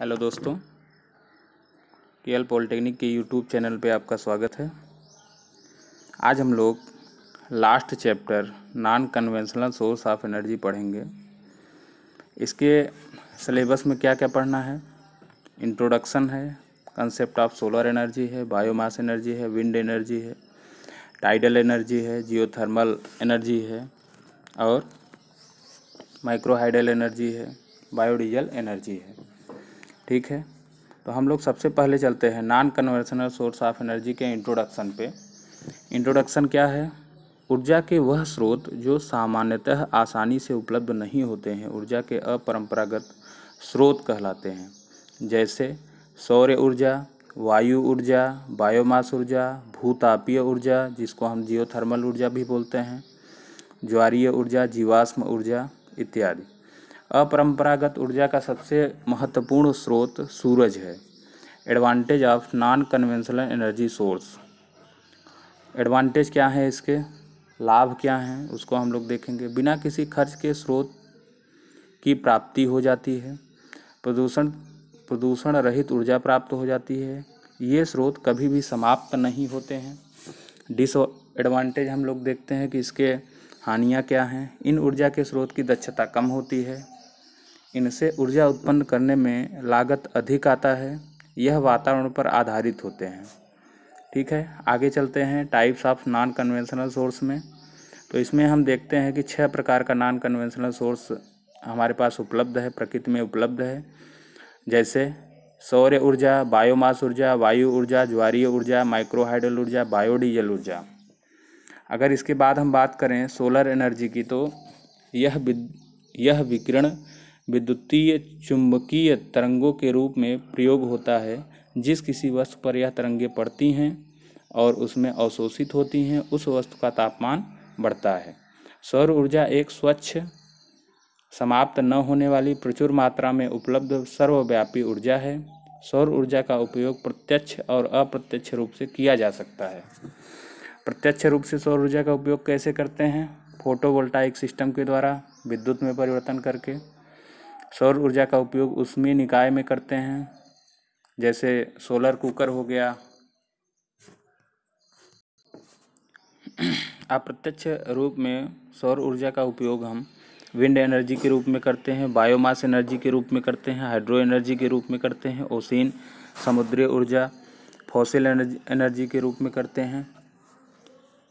hello दोस्तों K L polytechnic के YouTube channel पे आपका स्वागत है आज हम लोग last chapter non conventional source of energy पढ़ेंगे इसके सिलेबस में क्या क्या पढ़ना है इंट्रोडक्शन है कंसेप्ट ऑफ सोलर एनर्जी है बायोमास एनर्जी है विंड एनर्जी है टाइडल एनर्जी है जियोथर्मल एनर्जी है और माइक्रोहाइडल एनर्जी है बायोडीजल एनर्जी है ठीक है तो हम लोग सबसे पहले चलते हैं non conventional source of energy के इंट्रोडक्शन पे इंट्रोडक्शन क्या है ऊर्जा के वह स्रोत जो सामान्यतः आसानी से उपलब्ध नहीं होते हैं ऊर्जा के अपरंपरागत स्रोत कहलाते हैं जैसे सौर ऊर्जा वायु ऊर्जा बायोमास ऊर्जा भूतापीय ऊर्जा जिसको हम जियोथर्मल ऊर्जा भी बोलते हैं ज्वारीय ऊर्जा जीवाश्म ऊर्जा इत्यादि अपरंपरागत ऊर्जा का सबसे महत्वपूर्ण स्रोत सूरज है advantage of non conventional energy source advantage क्या है इसके लाभ क्या हैं उसको हम लोग देखेंगे बिना किसी खर्च के स्रोत की प्राप्ति हो जाती है प्रदूषण प्रदूषण रहित ऊर्जा प्राप्त हो जाती है ये स्रोत कभी भी समाप्त नहीं होते हैं डिसएडवांटेज हम लोग देखते हैं कि इसके हानियाँ क्या हैं इन ऊर्जा के स्रोत की दक्षता कम होती है इनसे ऊर्जा उत्पन्न करने में लागत अधिक आता है यह वातावरण पर आधारित होते हैं ठीक है आगे चलते हैं types of non conventional source में तो इसमें हम देखते हैं कि छह प्रकार का नॉन कन्वेंशनल सोर्स हमारे पास उपलब्ध है प्रकृति में उपलब्ध है जैसे सौर्य ऊर्जा बायोमास ऊर्जा वायु ऊर्जा ज्वारीय ऊर्जा माइक्रोहाइड्रल ऊर्जा बायोडीजल ऊर्जा अगर इसके बाद हम बात करें सोलर एनर्जी की तो यह यह विकिरण विद्युतीय चुंबकीय तरंगों के रूप में प्रयोग होता है जिस किसी वस्तु पर यह तरंगें पड़ती हैं और उसमें अवशोषित होती हैं उस वस्तु का तापमान बढ़ता है सौर ऊर्जा एक स्वच्छ समाप्त न होने वाली प्रचुर मात्रा में उपलब्ध सर्वव्यापी ऊर्जा है सौर ऊर्जा का उपयोग प्रत्यक्ष और अप्रत्यक्ष रूप से किया जा सकता है प्रत्यक्ष रूप से सौर ऊर्जा का उपयोग कैसे करते हैं फोटोवोल्टाइक सिस्टम के द्वारा विद्युत में परिवर्तन करके सौर ऊर्जा का उपयोग उसमें निकाय में करते हैं जैसे सोलर कुकर हो गया अप्रत्यक्ष रूप में सौर ऊर्जा का उपयोग हम विंड एनर्जी के रूप में करते हैं बायोमास एनर्जी के रूप में करते हैं हाइड्रो एनर्जी के रूप में करते हैं ओसिन समुद्री ऊर्जा फॉसिल एनर्जी एनर्जी के रूप में करते हैं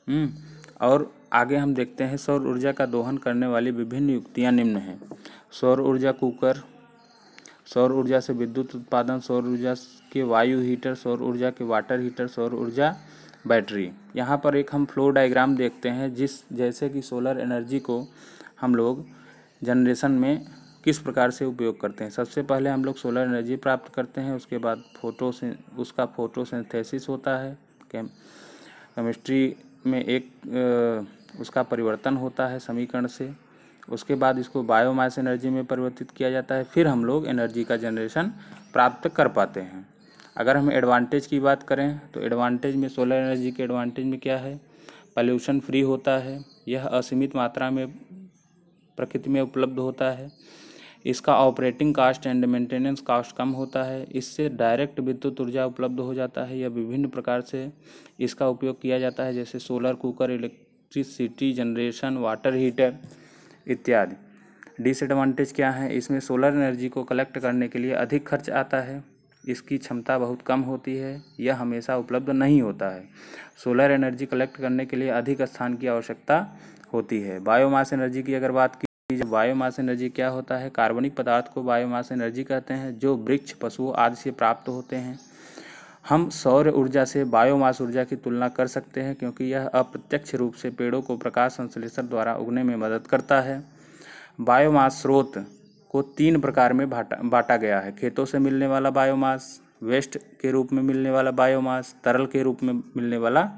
हम्म, और आगे हम देखते हैं सौर ऊर्जा का दोहन करने वाली विभिन्न युक्तियाँ निम्न हैं सौर ऊर्जा कुकर सौर ऊर्जा से विद्युत उत्पादन सौर ऊर्जा के वायु हीटर सौर ऊर्जा के वाटर हीटर सौर ऊर्जा बैटरी यहाँ पर एक हम फ्लो डायग्राम देखते हैं जिस जैसे कि सोलर एनर्जी को हम लोग जनरेशन में किस प्रकार से उपयोग करते हैं सबसे पहले हम लोग सोलर एनर्जी प्राप्त करते हैं उसके बाद फोटो से उसका फोटोसिंथेसिस होता है केमिस्ट्री में एक उसका परिवर्तन होता है समीकरण से उसके बाद इसको बायोमास एनर्जी में परिवर्तित किया जाता है फिर हम लोग एनर्जी का जनरेशन प्राप्त कर पाते हैं अगर हम एडवांटेज की बात करें तो एडवांटेज में सोलर एनर्जी के एडवांटेज में क्या है पॉल्यूशन फ्री होता है यह असीमित मात्रा में प्रकृति में उपलब्ध होता है इसका operating cost and maintenance cost कम होता है इससे डायरेक्ट विद्युत ऊर्जा उपलब्ध हो जाता है या विभिन्न प्रकार से इसका उपयोग किया जाता है जैसे solar cooker electricity generation water heater इत्यादि डिसएडवांटेज क्या है इसमें सोलर एनर्जी को कलेक्ट करने के लिए अधिक खर्च आता है इसकी क्षमता बहुत कम होती है यह हमेशा उपलब्ध नहीं होता है सोलर एनर्जी कलेक्ट करने के लिए अधिक स्थान की आवश्यकता होती है बायोमास एनर्जी की अगर बात की जाए तो बायोमास एनर्जी क्या होता है कार्बनिक पदार्थ को बायोमास एनर्जी कहते हैं जो वृक्ष पशु आदि से प्राप्त होते हैं हम सौर ऊर्जा से बायोमास ऊर्जा की तुलना कर सकते हैं क्योंकि यह अप्रत्यक्ष रूप से पेड़ों को प्रकाश संश्लेषण द्वारा उगने में मदद करता है बायोमास स्रोत को तीन प्रकार में बांटा बांटा गया है खेतों से मिलने वाला बायोमास वेस्ट के रूप में मिलने वाला बायोमास तरल के रूप में मिलने वाला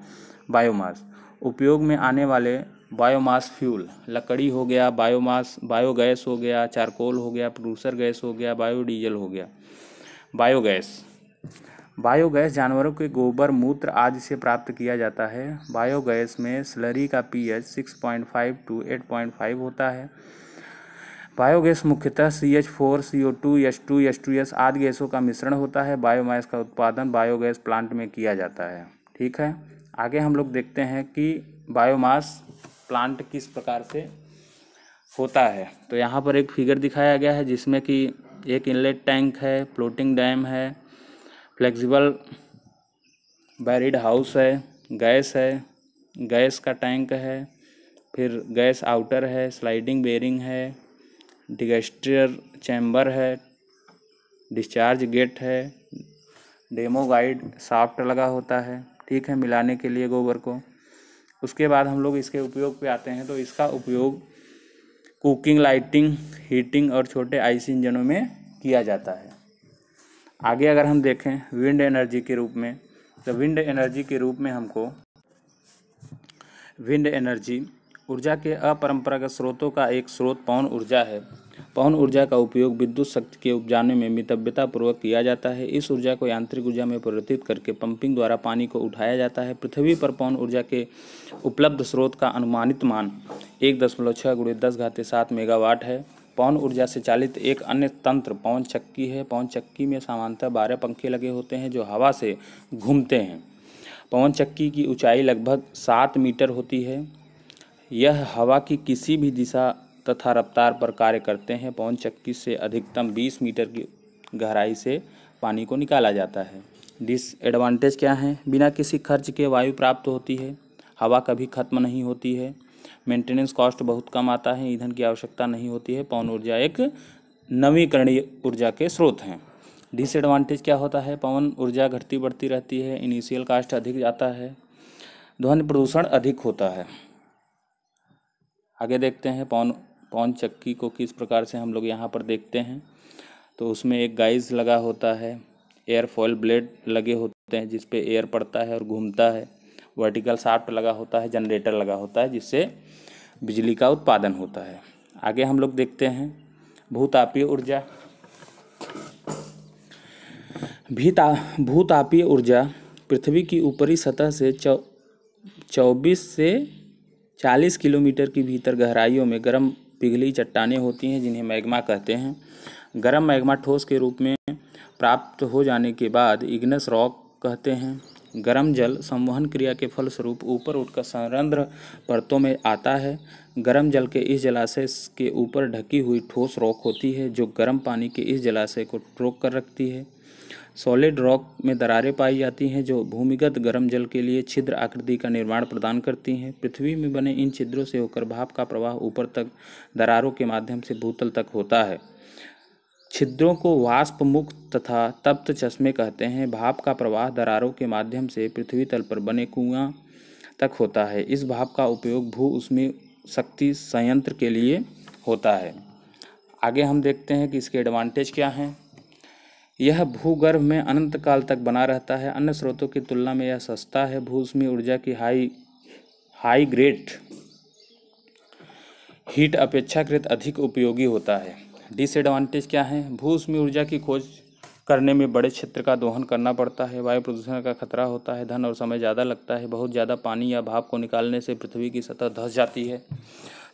बायोमास उपयोग में आने वाले बायोमास फ्यूल लकड़ी हो गया बायोमास बायोगैस हो गया चारकोल हो गया प्रोड्यूसर गैस हो गया बायोडीजल हो गया बायोगैस बायोगैस जानवरों के गोबर मूत्र आदि से प्राप्त किया जाता है बायोगैस में स्लरी का पीएच 6.5 टू 8.5 होता है बायोगैस मुख्यतः C H four C O two H two H two S आदि गैसों का मिश्रण होता है बायोमास का उत्पादन बायोगैस प्लांट में किया जाता है ठीक है आगे हम लोग देखते हैं कि बायोमास प्लांट किस प्रकार से होता है तो यहाँ पर एक फिगर दिखाया गया है जिसमें कि एक इनलेट टैंक है फ्लोटिंग डैम है फ्लेक्सिबल बैरिड हाउस है गैस है गैस का टैंक है फिर गैस आउटर है स्लाइडिंग बेरिंग है डिगेस्टर चैम्बर है डिस्चार्ज गेट है डेमो गाइड साफ्ट लगा होता है ठीक है मिलाने के लिए गोबर को उसके बाद हम लोग इसके उपयोग पे आते हैं तो इसका उपयोग कुकिंग लाइटिंग हीटिंग और छोटे आईसी इंजनों में किया जाता है आगे अगर हम देखें विंड एनर्जी के रूप में तो विंड एनर्जी के रूप में हमको विंड एनर्जी ऊर्जा के अपरंपरागत स्रोतों का एक स्रोत पवन ऊर्जा है पवन ऊर्जा का उपयोग विद्युत शक्ति के उपजाने में मितव्यतापूर्वक किया जाता है इस ऊर्जा को यांत्रिक ऊर्जा में परिवर्तित करके पंपिंग द्वारा पानी को उठाया जाता है पृथ्वी पर पवन ऊर्जा के उपलब्ध स्रोत का अनुमानित मान एक दशमलव छः गुड़े दस घाते सात मेगावाट है पवन ऊर्जा से चालित एक अन्य तंत्र पवन चक्की है पवन चक्की में सामान्यतः बारह पंखे लगे होते हैं जो हवा से घूमते हैं पवन चक्की की ऊंचाई लगभग सात मीटर होती है यह हवा की किसी भी दिशा तथा रफ्तार पर कार्य करते हैं पवन चक्की से अधिकतम बीस मीटर की गहराई से पानी को निकाला जाता है डिसएडवांटेज क्या है बिना किसी खर्च के वायु प्राप्त होती है हवा कभी खत्म नहीं होती है मेंटेनेंस कॉस्ट बहुत कम आता है ईंधन की आवश्यकता नहीं होती है पवन ऊर्जा एक नवीकरणीय ऊर्जा के स्रोत हैं डिसएडवांटेज क्या होता है पवन ऊर्जा घटती बढ़ती रहती है इनिशियल कास्ट अधिक जाता है ध्वनि प्रदूषण अधिक होता है आगे देखते हैं पवन पवन चक्की को किस प्रकार से हम लोग यहाँ पर देखते हैं तो उसमें एक गाइज लगा होता है एयर फॉयल ब्लेड लगे होते हैं जिसपे एयर पड़ता है और घूमता है वर्टिकल शाफ्ट लगा होता है जनरेटर लगा होता है जिससे बिजली का उत्पादन होता है आगे हम लोग देखते हैं भूतापीय ऊर्जा भीता भूतापीय ऊर्जा पृथ्वी की ऊपरी सतह से चौ चौबीस से चालीस किलोमीटर के भीतर गहराइयों में गर्म पिघली चट्टानें होती हैं जिन्हें मैग्मा कहते हैं गर्म मैग्मा ठोस के रूप में प्राप्त हो जाने के बाद इग्नस रॉक कहते हैं गर्म जल संवहन क्रिया के फलस्वरूप ऊपर उठकर संरंध्र परतों में आता है गर्म जल के इस जलाशय के ऊपर ढकी हुई ठोस रॉक होती है जो गर्म पानी के इस जलाशय को रोक कर रखती है सॉलिड रॉक में दरारें पाई जाती हैं जो भूमिगत गर्म जल के लिए छिद्र आकृति का निर्माण प्रदान करती हैं पृथ्वी में बने इन छिद्रों से होकर भाप का प्रवाह ऊपर तक दरारों के माध्यम से भूतल तक होता है छिद्रों को वाष्प मुक्त तथा तप्त चश्मे कहते हैं भाप का प्रवाह दरारों के माध्यम से पृथ्वी तल पर बने कुआं तक होता है इस भाप का उपयोग भू उसमें शक्ति संयंत्र के लिए होता है आगे हम देखते हैं कि इसके एडवांटेज क्या हैं यह भूगर्भ में अनंत काल तक बना रहता है अन्य स्रोतों की तुलना में यह सस्ता है भू उसमें ऊर्जा की हाई हाई ग्रेड हीट अपेक्षाकृत अधिक उपयोगी होता है डिसएडवांटेज क्या है भूस में ऊर्जा की खोज करने में बड़े क्षेत्र का दोहन करना पड़ता है वायु प्रदूषण का खतरा होता है धन और समय ज़्यादा लगता है बहुत ज़्यादा पानी या भाप को निकालने से पृथ्वी की सतह धस जाती है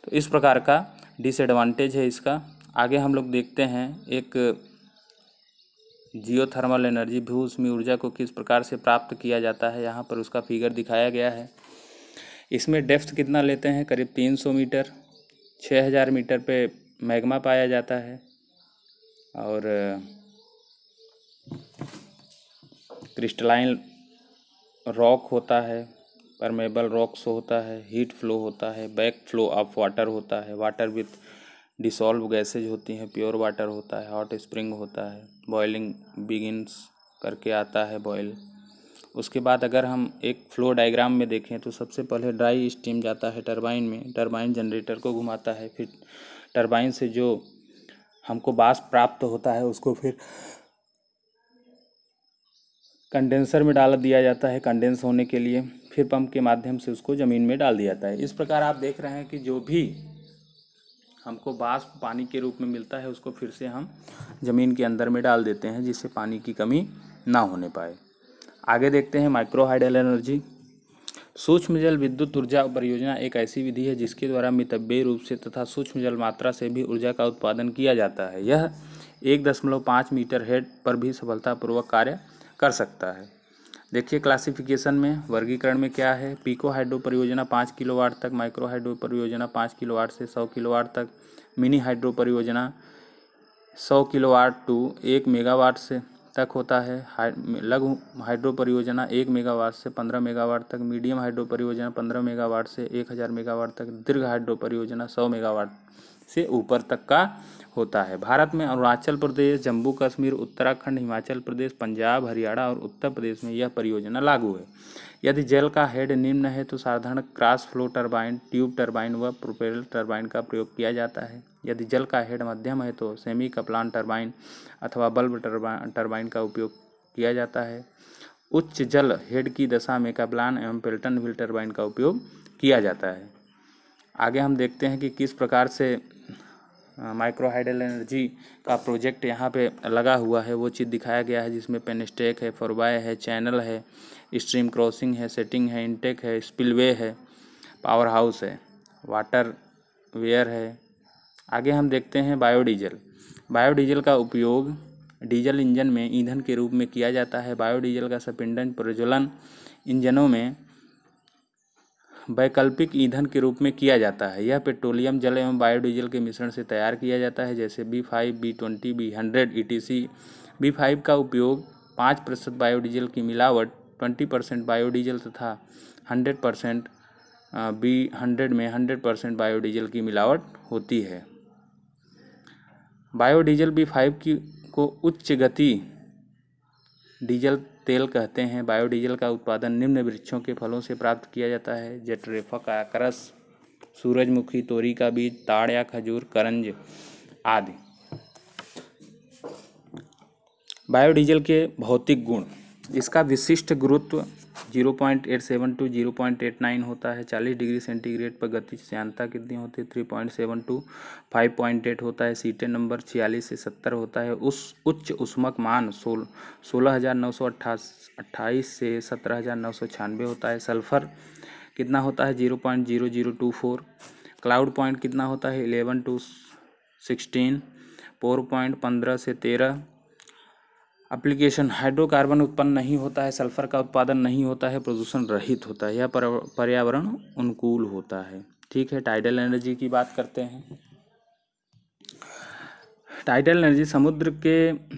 तो इस प्रकार का डिसएडवांटेज है इसका आगे हम लोग देखते हैं एक जियो थर्मल एनर्जी भू में ऊर्जा को किस प्रकार से प्राप्त किया जाता है यहाँ पर उसका फिगर दिखाया गया है इसमें डेप्थ कितना लेते हैं करीब 300 मीटर 6000 मीटर पे मैग्मा पाया जाता है और क्रिस्टलाइन रॉक होता है परमेबल रॉक्स होता है हीट फ्लो होता है बैक फ्लो ऑफ वाटर होता है वाटर विथ डिसॉल्व गैसेज होती हैं प्योर वाटर होता है हॉट स्प्रिंग होता है बॉयलिंग बिगिनस करके आता है बॉयल उसके बाद अगर हम एक फ्लो डायग्राम में देखें तो सबसे पहले ड्राई स्टीम जाता है टरबाइन में टरबाइन जनरेटर को घुमाता है फिर टरबाइन से जो हमको बास प्राप्त होता है उसको फिर कंडेंसर में डाल दिया जाता है कंडेंस होने के लिए फिर पंप के माध्यम से उसको ज़मीन में डाल दिया जाता है इस प्रकार आप देख रहे हैं कि जो भी हमको बास पानी के रूप में मिलता है उसको फिर से हम ज़मीन के अंदर में डाल देते हैं जिससे पानी की कमी ना होने पाए आगे देखते हैं माइक्रोहाइडल एनर्जी सूक्ष्म जल विद्युत ऊर्जा परियोजना एक ऐसी विधि है जिसके द्वारा मितव्ययी रूप से तथा सूक्ष्म जल मात्रा से भी ऊर्जा का उत्पादन किया जाता है यह एक दशमलव पाँच मीटर हेड पर भी सफलतापूर्वक कार्य कर सकता है देखिए क्लासिफिकेशन में वर्गीकरण में क्या है पीको हाइड्रो परियोजना पाँच किलोवाट तक माइक्रो हाइड्रो परियोजना पाँच किलोवाट से सौ किलोवाट तक मिनी हाइड्रो परियोजना सौ किलोवाट टू एक मेगावाट से तक होता है लघु हाइड्रो परियोजना एक मेगावाट से पंद्रह मेगावाट तक मीडियम हाइड्रो परियोजना पंद्रह मेगावाट से एक हज़ार मेगावाट तक दीर्घ हाइड्रो परियोजना सौ मेगावाट से ऊपर तक का होता है भारत में अरुणाचल प्रदेश जम्मू कश्मीर उत्तराखंड हिमाचल प्रदेश पंजाब हरियाणा और उत्तर प्रदेश में यह परियोजना लागू है यदि जल का हेड निम्न है तो साधारण cross flow turbine tube turbine व प्रोपेल टर्बाइन का प्रयोग किया जाता है यदि जल का हेड मध्यम है तो सेमी कपलान टर्बाइन अथवा बल्ब टर्बाइन टर्बाइन का उपयोग किया जाता है उच्च जल हेड की दशा में कपलान एवं पेल्टन व्हील टर्बाइन का उपयोग किया जाता है आगे हम देखते हैं कि किस प्रकार से माइक्रो हाइडल एनर्जी का प्रोजेक्ट यहाँ पे लगा हुआ है वो चीज़ दिखाया गया है जिसमें पेनस्टेक है फॉरबाय है चैनल है स्ट्रीम क्रॉसिंग है सेटिंग है इंटेक है स्पिलवे है पावर हाउस है वाटर वेयर है आगे हम देखते हैं बायोडीजल बायोडीजल का उपयोग डीजल इंजन में ईंधन के रूप में किया जाता है बायोडीजल का सपिंडन प्रज्वलन इंजनों में वैकल्पिक ईंधन के रूप में किया जाता है यह पेट्रोलियम जल एवं बायोडीजल के मिश्रण से तैयार किया जाता है जैसे B five B twenty B hundred E T C B five का उपयोग पाँच प्रतिशत बायोडीजल की मिलावट ट्वेंटी परसेंट बायोडीजल तथा हंड्रेड परसेंट बी हंड्रेड में हंड्रेड परसेंट बायोडीजल की मिलावट होती है बायोडीजल बी फाइव की को उच्च गति डीजल तेल कहते हैं बायोडीजल का उत्पादन निम्न वृक्षों के फलों से प्राप्त किया जाता है जटरेफा का करस सूरजमुखी तोरी का बीज ताड़ या खजूर करंज आदि बायोडीजल के भौतिक गुण इसका विशिष्ट गुरुत्व zero point eight seven to zero point eight nine होता है चालीस डिग्री सेंटीग्रेड पर गति श्यांता कितनी होती है three point seven to five point eight होता है सीटें नंबर छियालीस से सत्तर होता है उस उच्च उष्मक मान सोल सोलह हज़ार नौ सौ अट्ठाईस से सत्रह हज़ार नौ सौ छियानवे होता है सल्फर कितना होता है zero point zero zero two four cloud point कितना होता है eleven to sixteen four point पंद्रह से तेरह एप्लीकेशन हाइड्रोकार्बन उत्पन्न नहीं होता है सल्फर का उत्पादन नहीं होता है प्रदूषण रहित होता है यह पर्यावरण अनुकूल होता है ठीक है टाइडल एनर्जी की बात करते हैं टाइडल एनर्जी समुद्र के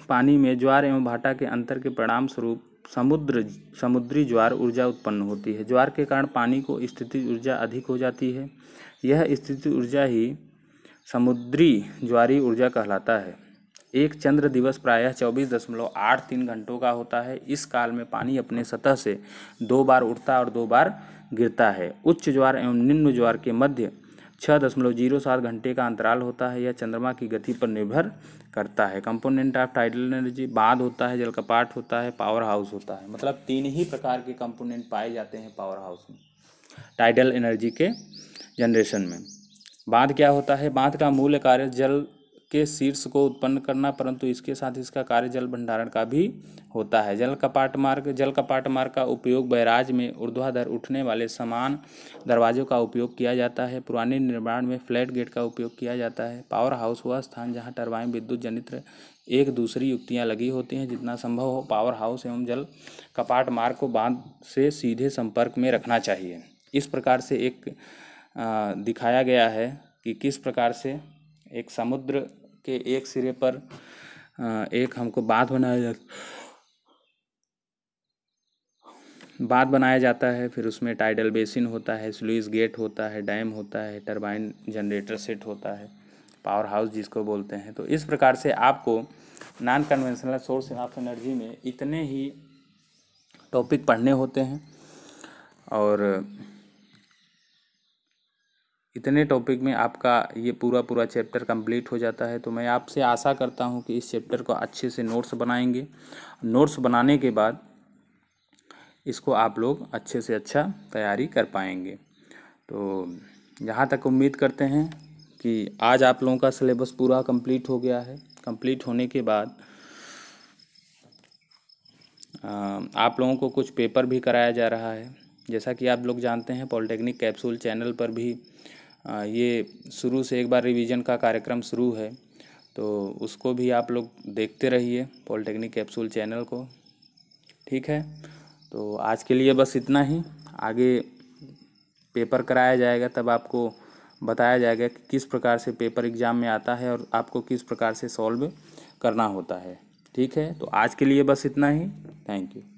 पानी में ज्वार एवं भाटा के अंतर के परिणाम स्वरूप समुद्र समुद्री ज्वार ऊर्जा उत्पन्न होती है ज्वार के कारण पानी को स्थिति ऊर्जा अधिक हो जाती है यह स्थिति ऊर्जा ही समुद्री ज्वारी ऊर्जा कहलाता है एक चंद्र दिवस प्रायः चौबीस दशमलव आठ तीन घंटों का होता है इस काल में पानी अपने सतह से दो बार उठता और दो बार गिरता है उच्च ज्वार एवं निम्न ज्वार के मध्य छः दशमलव जीरो सात घंटे का अंतराल होता है यह चंद्रमा की गति पर निर्भर करता है कंपोनेंट ऑफ टाइडल एनर्जी बांध होता है जलकपाट होता है पावर हाउस होता है मतलब तीन ही प्रकार के कंपोनेंट पाए जाते हैं पावर हाउस में टाइडल एनर्जी के जनरेशन में बांध क्या होता है बांध का मूल कार्य जल के शीर्ष को उत्पन्न करना परंतु इसके साथ इसका कार्य जल भंडारण का भी होता है जल कपाट मार्ग जल कपाट मार्ग का उपयोग बैराज में ऊर्ध्वाधर उठने वाले समान दरवाजों का उपयोग किया जाता है पुराने निर्माण में फ्लैट गेट का उपयोग किया जाता है पावर हाउस वह स्थान जहाँ टरबाइन विद्युत जनित्र एक दूसरी युक्तियाँ लगी होती हैं जितना संभव हो पावर हाउस एवं जल कपाट मार्ग को बांध से सीधे संपर्क में रखना चाहिए इस प्रकार से एक दिखाया गया है कि किस प्रकार से एक समुद्र के एक सिरे पर एक हमको बांध बनाया जाता बांध बनाया जाता है फिर उसमें टाइडल बेसिन होता है स्लुइस गेट होता है डैम होता है टरबाइन जनरेटर सेट होता है पावर हाउस जिसको बोलते हैं तो इस प्रकार से आपको non conventional source of energy में इतने ही टॉपिक पढ़ने होते हैं और इतने टॉपिक में आपका ये पूरा पूरा चैप्टर कंप्लीट हो जाता है तो मैं आपसे आशा करता हूँ कि इस चैप्टर को अच्छे से नोट्स बनाएंगे नोट्स बनाने के बाद इसको आप लोग अच्छे से अच्छा तैयारी कर पाएंगे तो यहाँ तक उम्मीद करते हैं कि आज आप लोगों का सिलेबस पूरा कंप्लीट हो गया है कंप्लीट होने के बाद आप लोगों को कुछ पेपर भी कराया जा रहा है जैसा कि आप लोग जानते हैं पॉलिटेक्निक कैप्सूल चैनल पर भी ये शुरू से एक बार रिवीजन का कार्यक्रम शुरू है तो उसको भी आप लोग देखते रहिए पॉलिटेक्निक कैप्सूल चैनल को ठीक है तो आज के लिए बस इतना ही आगे पेपर कराया जाएगा तब आपको बताया जाएगा कि किस प्रकार से पेपर एग्ज़ाम में आता है और आपको किस प्रकार से सॉल्व करना होता है ठीक है तो आज के लिए बस इतना ही थैंक यू